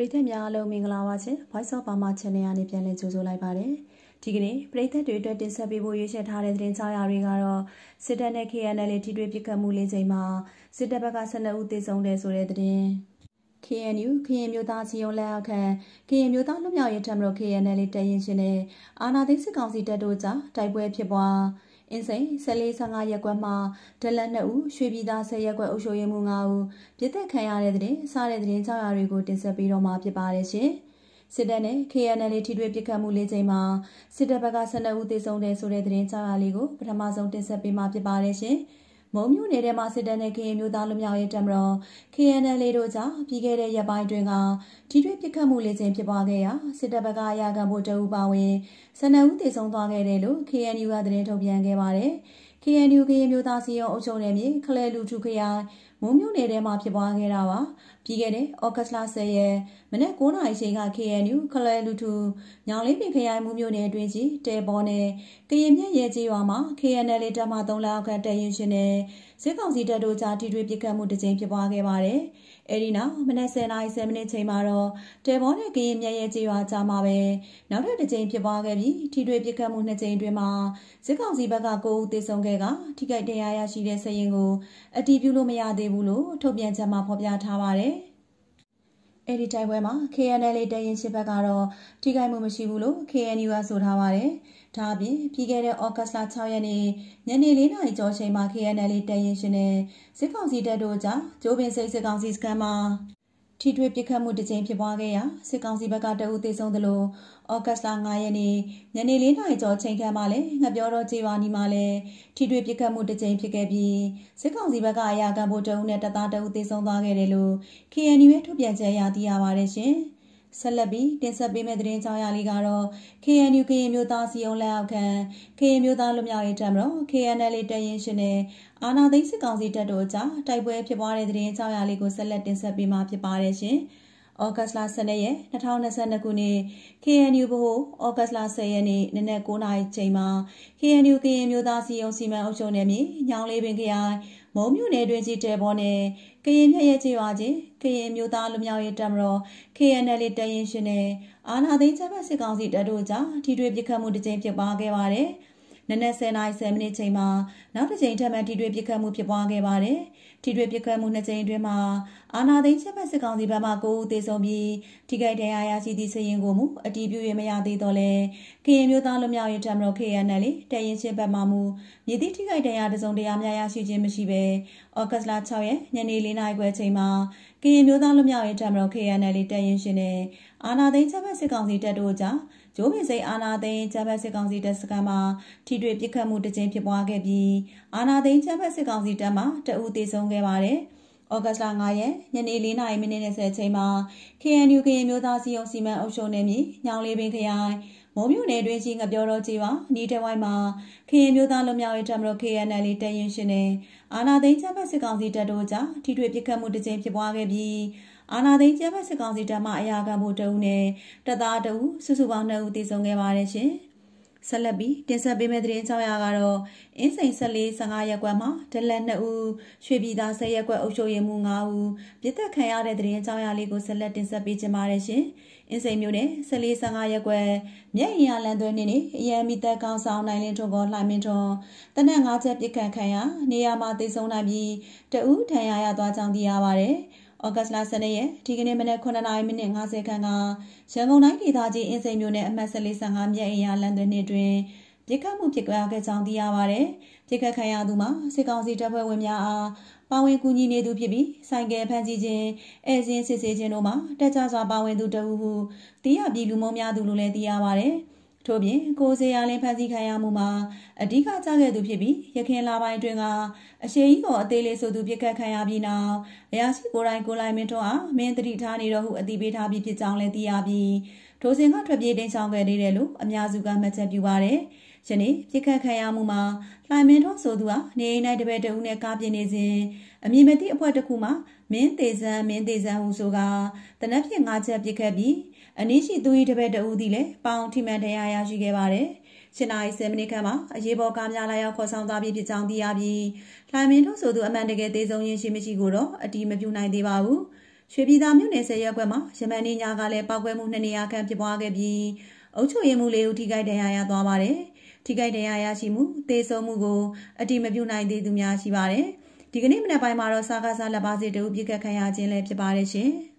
ပရိသတ်များအားလုံးမင်္ဂလာပါရှင် Voice of Burma Channel ကနေပြန်လည်ကြိုဆိုလိုက်ပါတယ်ဒီကနေ့ပရိသတ်တွေအတွက်တင်ဆက်ပေးဖို့ရွေးချယ်ထားတဲ့သတင်းစာရာတွေကတော့စစ်တပ်နဲ့ KNL ထိတွေ့ပစ်ခတ်မှု၄ချိန်မှာစစ်တပ်ဘက်က12ဦးသေဆုံးတယ်ဆိုတဲ့သတင်း KNU ခရင်မျိုးသားစီယုံလက်အောက်ခံခရင်မျိုးသားလူမျိုးရေးထံမှ KNL တည်ရင်ရှင်နဲ့အာနာသိန်းစစ်ကောင်စီတပ်တို့ကြားတိုက်ပွဲဖြစ်ပွားအင်းစိန်14-15ရက်ကွက်မှာဒလန်2ဦးရွှေပြည်သား10ရက်ကွက်အုပ်ချုပ်ရေးမှူး9ဦးပြည်သက်ခံရတဲ့တဲ့စတဲ့တဲ့ကြောက်ရာတွေကိုတင်ဆက်ပေးတော့မှာဖြစ်ပါတယ်ရှင်စစ်တပ်နဲ့ KNL ထိတွေ့ပစ်ခတ်မှုလေးချိန်မှာစစ်တပ်ဘက်က12ဦးသေဆုံးတယ်ဆိုတဲ့သတင်းကြားရလေးကိုပထမဆုံးတင်ဆက်ပေးမှာဖြစ်ပါတယ်ရှင်။မုံမြို့နယ်ထဲမှာစစ်တပ်နဲ့ကရင်အမျိုးသားလွတ်မြောက်ရေးတပ်မတော် KNLA တို့ကြားပြီးခဲ့တဲ့ရက်ပိုင်းအတွင်းကထိတွေ့ပစ်ခတ်မှု၄ကြိမ်ဖြစ်ပွားခဲ့ရာစစ်တပ်ဘက်ကအရာခံဗိုလ်၁ဦးအပါအဝင်၁၂ဦးသေဆုံးသွားခဲ့တယ်လို့ KNU ကသတင်းထုတ်ပြန်ခဲ့ပါတယ်။ KNU ကရင်အမျိုးသားအစည်းအရုံးအုပ်ချုပ်နယ်မြေဖလယ်လူထူခရိုင်မုံမြို့နယ်ထဲမှာဖြစ်ပွားခဲ့တာပါပြီးခဲ့တဲ့ဩဂတ်လ10ရက်မနေ့9နာရီချိန်က KNU ခလွယ်လူထူညောင်လေးပင်ခရိုင်မုံမြို့နယ်အတွင်းကြီးတဲပေါ်နယ်ကရင်မြက်ရဲကြီးရွာမှာ KNL တပ်မ3လောက်ခန့်တည်ရင်ရှင်နဲ့စစ်ကောင်စီတပ်တို့ကြားထိတွေ့ပစ်ခတ်မှုတစ်ကြိမ်ဖြစ်ပွားခဲ့ပါတယ်အဲဒီနောက်မနေ့10နာရီ10မိနစ်ချိန်မှာတော့တဲပေါ်နယ်ကရင်မြက်ရဲကြီးရွာကြားမှာပဲနောက်ထပ်တစ်ကြိမ်ဖြစ်ပွားခဲ့ပြီးထိတွေ့ပစ်ခတ်မှုနှစ်ကြိမ်တွင်မှာစစ်ကောင်စီဘက်က9ဦးသေဆုံးခဲ့ကထိခိုက်ဒဏ်ရာရရှိတဲ့စရင်ကိုအတည်ပြုလို့မရသေးသေးဘူးလို့ထုတ်ပြန်ချက်မှာဖော်ပြထားပါတယ်။အဲဒီတိုက်ပွဲမှာ KNL တရင်ရှိဘက်ကတော့ထိခိုက်မှုမရှိဘူးလို့ KNU ကဆိုထားပါတယ်။ဒါအပြင်ပြီးခဲ့တဲ့ဩဂတ်လ6ရက်နေ့ညနေ4နာရီကျော်ချိန်မှာ KNL တရင်ရှင်နဲ့စစ်ကောင်စီတပ်တို့ကြားဂျိုးပင်စိတ်စစ်ကောင်စီစခန်းမှာထိတွေ့ပစ်ခတ်မှုတစ်ကြိမ်ဖြစ်ပွားခဲ့ရာစစ်ကောင်စီဘက်ကတအုပ်သေးဆုံးသလိုဩဂတ်စ်လ9ရက်နေ့ညနေ4နာရီကျော်ချိန်ခန့်မှာလည်းငပြောတော်ကြေးဝါနီမှာလည်းထိတွေ့ပစ်ခတ်မှုတစ်ကြိမ်ဖြစ်ခဲ့ပြီးစစ်ကောင်စီဘက်ကအရာခံဖို့တအုပ်နဲ့တပ်သားတအုပ်သေးဆုံးသွားခဲ့တယ်လို့ KNU ရဲ့ထုတ်ပြန်ချက်အရသိရပါတယ်ရှင်။ဆက်လက်ပြီးတင်ဆက်ပေးမယ့်သတင်းကြောင်းရာလေးကတော့ KNU ကရင်မျိုးသားစီအောင်လက်အောက်ခံကရင်မျိုးသားလူမျိုးရေးတပ်မတော် KNL တရင်ရှင်နဲ့အာနာသိန်းစစ်ကောင်စီတပ်တို့ကြားတိုက်ပွဲဖြစ်ပွားတဲ့သတင်းကြောင်းရာလေးကိုဆက်လက်တင်ဆက်ပေးမှာဖြစ်ပါတယ်ရှင်။ဩဂတ်လ12ရက်2022ခုနှစ် KNU ဘဟုဩဂတ်လ10ရက်နေ့နနက်9:00နာရီချိန်မှာ KNU ကရင်မျိုးသားစီယုံစီမံအုပ်ချုပ်နယ်မြေညောင်လေးပင်ခရိုင် မုံမြို့နယ်တွင်ကြီးတဲဘော်နယ်ကရင်မြရဲ့ကျေးရွာချင်းကရင်မျိုးသားလူမျိုးရေးတပ်မတော် KNL တရင်ရှင်နယ်အာနာသိန်းချဘတ်စစ်ကောင်စီတပ်တို့ကြားထိတွေ့ပစ်ခတ်မှုတစ်ကြိမ်ဖြစ်ပွားခဲ့ပါတယ်။နနက်10:10မိနစ်ချိန်မှာနောက်တစ်ကြိမ်ထပ်မံထိတွေ့ပစ်ခတ်မှုဖြစ်ပွားခဲ့ပါတယ်။ထိတွေ့ပစ်ခတ်မှုနှစ်ကြိမ်အတွင်းမှာအာနာသိန်းချက်မှတ်စစ်ကောင်စီဘက်မှ9ဦးသေဆုံးပြီးထိခိုက်ဒဏ်ရာရရှိသည့်စစ်ရင်ကိုမူအတီးပြွေမရသေးတော့လဲ။ကရင်မျိုးသားလူမျိုးရေးတပ်မတော် KNL တရင်ချင်းဘက်မှမူမြေတိထိခိုက်ဒဏ်ရာတစုံတရာများရရှိခြင်းမရှိဘဲဩဂတ်လ6ရက်ညနေ4နာရီခွဲချိန်မှာကရင်မျိုးသားလူမျိုးရေးတပ်မတော် KNL တရင်ရှင်နဲ့အာနာသိန်းချက်မှတ်စစ်ကောင်စီတပ်တို့ကြားဂျိုးပင်စိန်အာနာသိန်းဂျပန်စစ်ကောင်စီတပ်စခန်းမှာထိတွေ့ပစ်ခတ်မှုတစ်ကြိမ်ဖြစ်ပွားခဲ့ပြီးအာနာသိန်းဂျပန်စစ်ကောင်စီတပ်မှတအူသေဆုံးခဲ့ပါတယ်။ဩဂတ်စ်လ9ရက်ညနေ4:30မိနစ်နဲ့10ချိန်မှာ KNU ကရင်မျိုးသားစီယုံစီမံအုပ်ချုပ်နယ်မြေညောင်လေးပင်ခရိုင်မုံမြို့နယ်တွင်ရှိငပြောတော်ကြီးပါဤတဲဝိုင်းမှာခရင်မျိုးသားလူမျိုးရေးတပ်မတော် KNL တည်ရင်ရှင်နဲ့အာနာသိန်းချဘတ်စစ်ကောင်စီတပ်တို့ကြားထိတွေ့ပစ်ခတ်မှုတစ်ကြိမ်ဖြစ်ပွားခဲ့ပြီးအာနာသိန်းကျမ်းဖတ်စစ်ကောင်စီတပ်မှအရာခံမှုတအုပ်နဲ့တပ်သားတအုပ်စုစုပေါင်း2ဦးတည်ဆုံခဲ့ပါတယ်ရှင်။ဆက်လက်ပြီးတင်ဆက်ပေးမယ့်သတင်းအကြောင်းအရာကတော့အင်းစိန်14 15ရက်ကွက်မှာဒလန်2ဦးရွှေပြည်သာ10ရက်ကွက်အုပ်ချုပ်ရေးမှူး9ဦးပြစ်သက်ခံရတဲ့သတင်းအကြောင်းအရာလေးကိုဆက်လက်တင်ဆက်ပေးကြပါရရှင်။အင်းစိန်မြို့နယ်14 15ရက်ကွက်မြက်ရင်ရလန်သွဲနေနေအရန်မီသက်ကောင်းဆောင်နိုင်လင်းထွန်းကိုလှိုင်မင်းထွန်းတနက်9ချက်ပြစ်ခတ်ခံရနေရာမှာတည်ဆုံနိုင်ပြီးတဦးထံရရသွားကြောင်းသိရပါတယ်။ဩဂတ်လ12ရက်ဒီကနေ့မနက်9:50ခန်းကရန်ကုန်တိုင်းဒေသကြီးအင်းစိန်မြို့နယ်အမှတ်145မြက်အင်ရလမ်းတွင်နေတွင်ပြစ်ခတ်မှုဖြစ်ပွားခဲ့ကြောင်းသိရပါဗျ။ပြစ်ခတ်ခံရသူမှာစစ်ကောင်စီတပ်ဖွဲ့ဝင်များအားပါဝင်ကူညီနေသူဖြစ်ပြီးဆိုင်ကယ်ဖမ်းဆီးခြင်း၊အဲဇင်းစစ်ဆေးခြင်းတို့မှာတက်ကြွစွာပါဝင်သူတဦးဟုတရားပြည်လူမုံများသူလို့လည်းသိရပါဗျ။ထို့ပြင်ကိုစေရလင်းဖန်ဆီးခံရမှုမှာအဓိကကျခဲ့သူဖြစ်ပြီးရခင်လာပိုင်းတွင်ကအရှိကြီးကိုအသေးလေးဆိုသူပြစ်ခတ်ခံရပြီးနောက်အရာရှိကိုယ်တိုင်ကိုယ်တိုင်မင်းတို့အားမင်းတတိထားနေတော့ဟုအတိပေးထားပြီးဖြစ်ကြောင်းလည်းသိရပြီးထိုစဉ်ကထွက်ပြေးတင်းဆောင်ခဲ့နေတယ်လို့အများစုကမှတ်ချက်ပြုပါတယ်။ယနေ့ပြစ်ခတ်ခံရမှုမှာလှိုင်မင်းတို့ဆိုသူဟာနေအိမ်၌တပည့်တဦးနဲ့ကားပြင်းနေစဉ်အမည်မသိအဖွဲ့တစ်ခုမှမင်းသေးစံမင်းသေးစံဟုဆိုကတနက်ဖြန်၅ချက်ပြစ်ခတ်ပြီးအနည်းရှိသူ၏တပည့်တဦးသည်လည်းပေါင်ထိမှန်တရားရရှိခဲ့ပါတယ်။ရှင်းနိုင်10မိနစ်ခန့်မှာအရေးပေါ်ကားများလာရောက်ခေါ်ဆောင်သွားပြီးဖြစ်ကြောင်းသိရပြီးလှိုင်မင်းတို့ဆိုသူအမှန်တကယ်သေဆုံးရင်းရှိမရှိကိုတော့အတိမပြုနိုင်သေးပါဘူး။ရွှေပြည်သာမြို့နယ်ဆယ်ရက်ကွက်မှာယမန်နေ့ညကလည်းပောက်ကွဲမှုနှစ်နေရာခန့်ဖြစ်ပွားခဲ့ပြီးအုပ်ချုပ်ရေးမှူးလေးဦးထိခိုက်ဒဏ်ရာရသွားပါတယ်။ထိခိုက်ဒဏ်ရာရရှိမှုသေဆုံးမှုကိုအတိမပြုနိုင်သေးသူများရှိပါတယ်။ဒီကနေ့မနက်ပိုင်းမှာတော့စာကားစာလက်ပါစီတူပြစ်ခတ်ခံရခြင်းလည်းဖြစ်ပါတယ်ရှင်။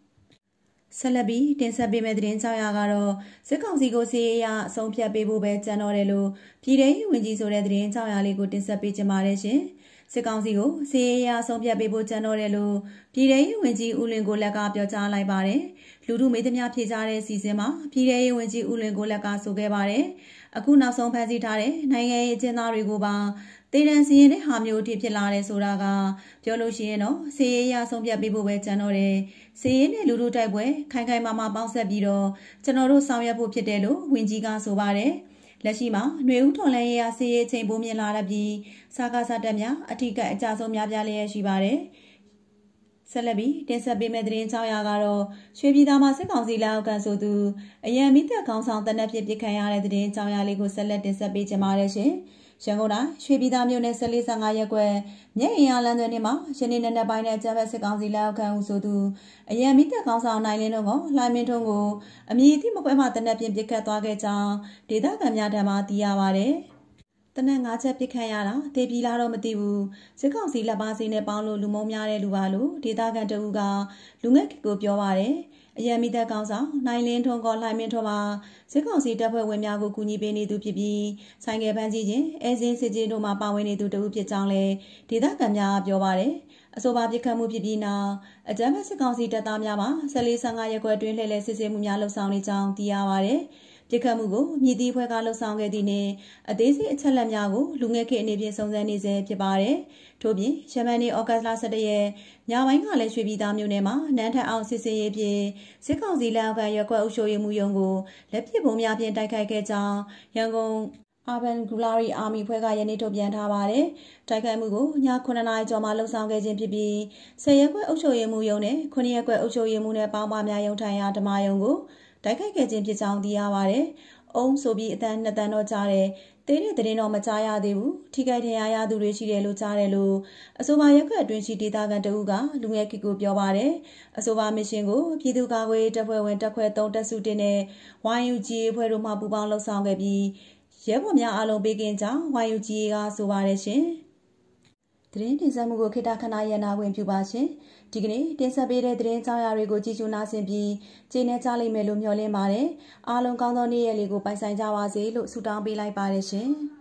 ဆက်လက်ပြီးတင်ဆက်ပေးမယ့်သတင်းကြောင်းရာကတော့စစ်ကောင်စီကိုစီးရဲရအဆုံးဖြတ်ပေးဖို့ပဲကြံတော့တယ်လို့ပြည်ထောင်စုဝန်ကြီးဆိုတဲ့သတင်းကြောင်းရာလေးကိုတင်ဆက်ပေးကြပါရရှင်။စစ်ကောင်စီကိုစီးရဲရအဆုံးဖြတ်ပေးဖို့ကြံတော့တယ်လို့ပြည်ထောင်စုဝန်ကြီးဦးလွင်ကိုလက်ကပြောကြားလိုက်ပါတယ်။လူထုမေးသမျှဖြေကြားတဲ့အစီအစဉ်မှာပြည်ထောင်စုဝန်ကြီးဦးလွင်ကိုလက်ကဆိုခဲ့ပါတယ်။အခုနောက်ဆုံးဖမ်းဆီးထားတဲ့နိုင်ငံရေးအကျဉ်းသားတွေကိုပါသေတံစီရင်တဲ့ဟာမျိုးအထိဖြစ်လာတယ်ဆိုတာကပြောလို့ရှိရင်တော့စီရင်ရဆုံးဖြတ်ပေးဖို့ပဲကြံတော့တယ်စီရင်နဲ့လူလူတိုက်ပွဲခိုင်ခိုင်မာမာ ပေါင်းဆက်ပြီးတော့ကျွန်တော်တို့ဆောင်ရွက်ဖို့ဖြစ်တယ်လို့ဝင်ကြီးကဆိုပါတယ်လက်ရှိမှာຫນွေဦးထွန်လန်းရေးအစီအချိန်ပိုးမြင်လာတဲ့ပြီးစာကားစာတက်များအထူးကအကြဆုံးများပြားလျက်ရှိပါတယ်ဆက်လက်ပြီးတင်ဆက်ပေးမယ့်သတင်းကြောင်းရာကတော့ရွှေပြည်သားမှာစစ်ကောင်စီလက်အောက်ကဆိုသူအရန်မိသက်ခေါင်းဆောင်တနက်ဖြစ်ပြစ်ခံရတဲ့သတင်းကြောင်းရာလေးကိုဆက်လက်တင်ဆက်ပေးကြပါရစေ။ရန်ကုန်တိုင်းရွှေပြည်သာမြို့နယ်145ရပ်ကွက်မြက်အင်အားလမ်းသွင်းနေမှာယနေ့နေ့ပိုင်းနဲ့ကျန်းမာရေးစစ်ကောင်စီလက်အောက်ခံဦးဆိုသူအရန်မိသက်ကောင်ဆောင်နိုင်လင်းတို့ကလှိုင်းမင်းထုံးကိုအမည်အသည့်မကွဲမှတနက်ပြင်ပစ်ခတ်သွားခဲ့ကြောင်းဒေသခံများထံမှသိရပါတယ်။နက်ငါးချက်ပစ်ခတ်ရတာတေပြီလားတော့မသိဘူးစစ်ကောင်စီလက်ပါစီနဲ့ပေါင်းလို့လူမုံများတဲ့လူပါလို့ဒေသခံတဦးကလူငယ်ကိုပြောပါတယ်အယံမိသက်ကောင်ဆောင်နိုင်လင်းထွန်းကလှိုင်မင်းထွန်းမှာစစ်ကောင်စီတပ်ဖွဲ့ဝင်များကိုကူညီပေးနေသူဖြစ်ပြီးဆိုင်ကယ်ဖမ်းဆီးခြင်းအဲစင်းစစ်ခြင်းတို့မှာပါဝင်နေသူတဦးဖြစ်ကြောင်းလည်းဒေသခံများပြောပါတယ်အဆိုပါပြစ်ခတ်မှုဖြစ်ပြီးနောက်အကြမ်းဖက်စစ်ကောင်စီတပ်သားများမှာ14-15ရက်ကွယ်တွင်းလှည့်လည်စစ်ဆေးမှုများလှုပ်ဆောင်နေကြောင်းသိရပါတယ်။ပြစ်ခတ်မှုကိုမြည်သည့်ဖွဲ့ကလှုပ်ဆောင်ခဲ့သည်နှင့်အသေးစိတ်အချက်အလက်များကိုလူငယ်ခေအနေဖြင့်စုံစမ်းနေဆဲဖြစ်ပါတယ်။ထို့ပြင်ရှမန်နေ့ဩဂတ်လ17ရက်ညပိုင်းကလည်းရွှေပြည်သားမြို့နယ်မှာနန်းထအောင်စစ်စင်ရေးဖြင့်စစ်ကောင်စီလက်အောက်ကရွက်ကွက်အုပ်ချုပ်ရေးမှုယုံကိုလက်ပစ်ဗုံးများဖြင့်တိုက်ခိုက်ခဲ့ကြောင်းရန်ကုန်အာဘန်ဂူလာရီအာမီဖွဲ့ကယနေ့ထုတ်ပြန်ထားပါတယ်။တိုက်ခိုက်မှုကိုည9နာရီကျော်မှလှုံ့ဆော်ခဲ့ခြင်းဖြစ်ပြီး10ရက်ခွဲအုပ်ချုပ်ရေးမှုယုံနဲ့9ရက်ခွဲအုပ်ချုပ်ရေးမှုနဲ့ပေါင်းပါများယုံထိုင်ရာဓမာယုံကိုတိုက်ခိုက်ခဲ့ခြင်းဖြစ်ကြောင်းသိရပါတယ်။အုံးဆိုပြီးအတန်းနှစ်တန်းတော့ကြားတယ်။သေးတဲ့သတင်းတော့မကြားရသေးဘူး။ထိခိုက်ဒဏ်ရာရသူတွေရှိတယ်လို့ကြားတယ်လို့အဆိုပါရက်ခွက်အတွင်းရှိဒေသခံတဦးကလူငယ်ကီကိုပြောပါတယ်။အဆိုပါမရှင်ကိုပြည်သူ့ကာကွယ်တပ်ဖွဲ့ဝင်တပ်ခွဲ၃တပ်စုတင်တဲ့ YUG အဖွဲ့တို့မှပူးပေါင်းလှုပ်ဆောင်ခဲ့ပြီးရဲဘော်များအားလုံးပေးကင်းကြောင်း YUG ကဆိုပါတယ်ရှင်။သတင်းတင်ဆက်မှုကိုခေတ္တခဏရနာဝင်ပြုပါရှင်။ဒီကနေ့တင်ဆက်ပေးတဲ့သတင်းကြောင်းရာတွေကိုကြည့်ကြနာဆင်ပြီးကျေးနပ်ကြလိမ့်မယ်လို့မျှော်လင့်ပါတယ်။အားလုံးကောင်းသောနေ့ရက်လေးကိုပိုင်ဆိုင်ကြပါစေလို့ဆုတောင်းပေးလိုက်ပါတယ်ရှင်။